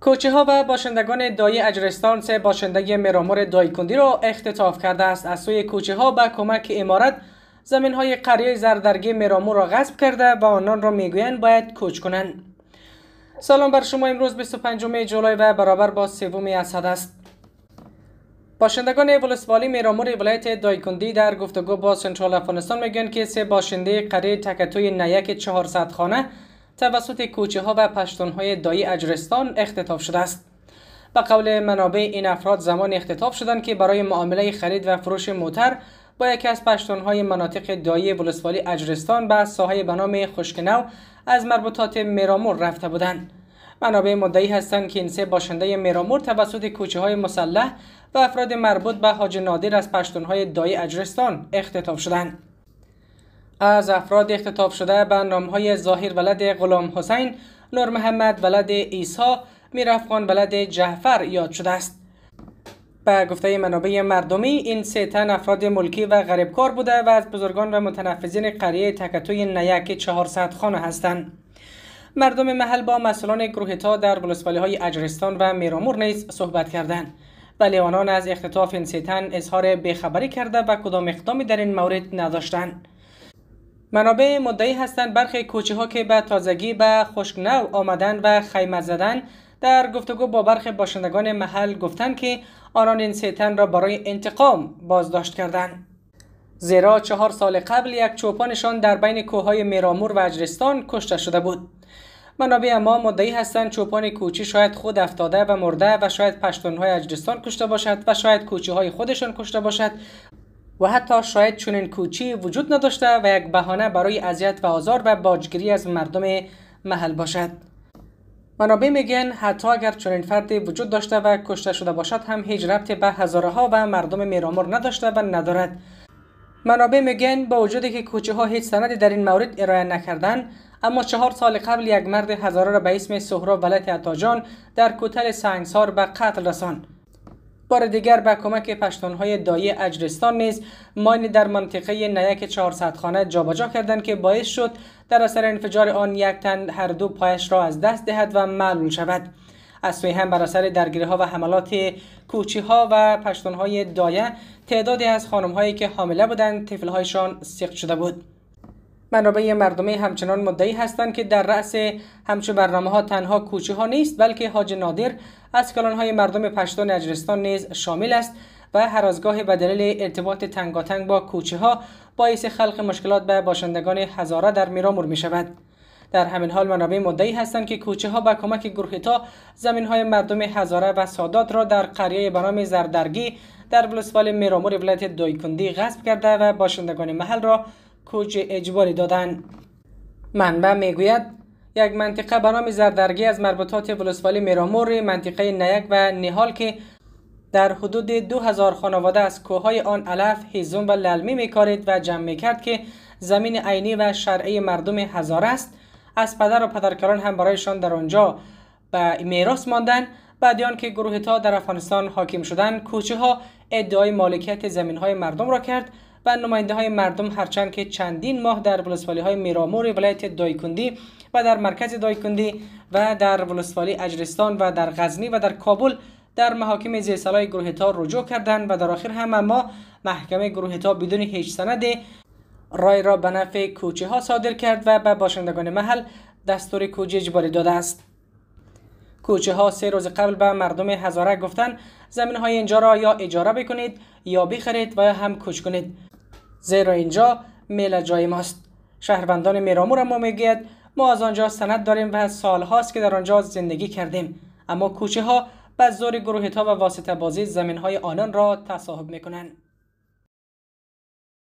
کوچه ها و باشندگان اجرستان سه باشندگی مرامور دایکندی را اختطاف کرده است از سوی کوچه ها به کمک امارت زمین های قریه زردرگی میرامور را غصب کرده و آنان را میگویند باید کوچ کنند سلام بر شما امروز 25 جولای و برابر با سوم اسد است باشندگان ولسوالی میرامور ولایت دایکندی در گفتگو با سنترال افغانستان میگن که سه باشنده قریه تکتوی نیک 400 خانه توسط کوچه ها و پشتون های دایی اجرستان اختطاف شده است. به قول منابع این افراد زمان اختطاف شدند که برای معامله خرید و فروش موتر با یکی از پشتون های مناطق دایی ولسوالی اجرستان به ساحه به نام خشکنو از مربوطات میرامور رفته بودند. منابع مدعی هستند که این سه باشنده میرامور توسط کوچه های مسلح و افراد مربوط به حاج نادر از پشتون های دایی اجرستان اختطاف شدند. از افراد اختطاف شده به نامهای ظاهر ولد غلام حسین، نور محمد ولد ایسا، میرافغان ولد جعفر یاد شده است. به گفته منابع مردمی این سه تن افراد ملکی و غریبکار بوده و از بزرگان و متنفذین قریه تکتوی نیک 400 خانه هستند. مردم محل با مسئولان گروه تا در بلسپالی های اجرستان و میرامور نیز صحبت کردند. ولی آنان از اختطاف این سه تن اظهار بخبری کرده و کدام اقدامی در این مورد نداشتند. منابع مدعی هستند برخی کوچه ها که به تازگی به نو آمدن و خیمه زدن در گفتگو با برخی باشندگان محل گفتند که آنان این سیتن را برای انتقام بازداشت کردند زیرا چهار سال قبل یک چوپانشان در بین کوههای میرامور و اجرستان کشته شده بود منابع ما مدعی هستند چوپان کوچی شاید خود افتاده و مرده و شاید پشتونهای اجرستان کشته باشد و شاید کوچه های خودشان کشته باشد و حتی شاید چنین کوچی وجود نداشته و یک بهانه برای اذیت و آزار و باجگیری از مردم محل باشد منابع میگن حتی اگر چنین فردی وجود داشته و کشته شده باشد هم هیچ ربطی به هزاره ها و مردم میرامور نداشته و ندارد منابع میگن با وجودی که کوچه ها هیچ سندی در این مورد ارائه نکردند، اما چهار سال قبل یک مرد هزاره را به اسم سهراب ولایت عطاجان در کوتل سنگسار به قتل رساند بار دیگر به کمک پشتونهای دایی اجرستان نیز ماین در منطقه نیک 400 خانه جابجا کردند که باعث شد در اثر انفجار آن یک تن هر دو پایش را از دست دهد و معلول شود از سوی هم بر اثر درگیری ها و حملات کوچی ها و پشتونهای دایه تعدادی از خانم هایی که حامله بودند طفل هایشان سیخت شده بود منابع مردمی همچنان مدعی هستند که در رأس همچون برنامه ها تنها کوچه ها نیست بلکه حاج نادر از کلان های مردم پشتون اجرستان نیز شامل است و هرازگاه به دلیل ارتباط تنگاتنگ با کوچه ها باعث خلق مشکلات به باشندگان هزاره در میرامور می شود. در همین حال منابع مدعی هستند که کوچه ها به کمک گروه تا زمین های مردم هزاره و سادات را در قریه به نام زردرگی در بلسفال میرامور ولایت دایکندی غصب کرده و باشندگان محل را کوچ اجباری دادن منبع میگوید یک منطقه برام زردرگی از مربوطات ولسوالی میرامور منطقه نیک و نهال که در حدود دو هزار خانواده از کوههای آن علف، هیزون و للمی میکارید و جمع میکرد که زمین عینی و شرعی مردم هزار است از پدر و پدرکران هم برایشان در آنجا به میراث ماندن بعد آن که گروه تا در افغانستان حاکم شدن کوچه ها ادعای مالکیت زمین های مردم را کرد و نماینده های مردم هرچند که چندین ماه در ولسوالی های میرامور ولایت دایکندی و در مرکز دایکندی و در ولسوالی اجرستان و در غزنی و در کابل در محاکم زیرسلای گروه تا رجوع کردند و در آخر هم اما محکمه گروه تا بدون هیچ سند رای را به نفع کوچه ها صادر کرد و به باشندگان محل دستور کوچه اجباری داده است کوچه ها سه روز قبل به مردم هزاره گفتند زمین های اینجا را یا اجاره بکنید یا بخرید و یا هم کوچ کنید زیرا اینجا میل جای ماست شهروندان میرامور ما میگوید ما از آنجا سند داریم و سال هاست که در آنجا زندگی کردیم اما کوچه ها به زور گروه ها و واسطه بازی زمین های آنان را تصاحب میکنند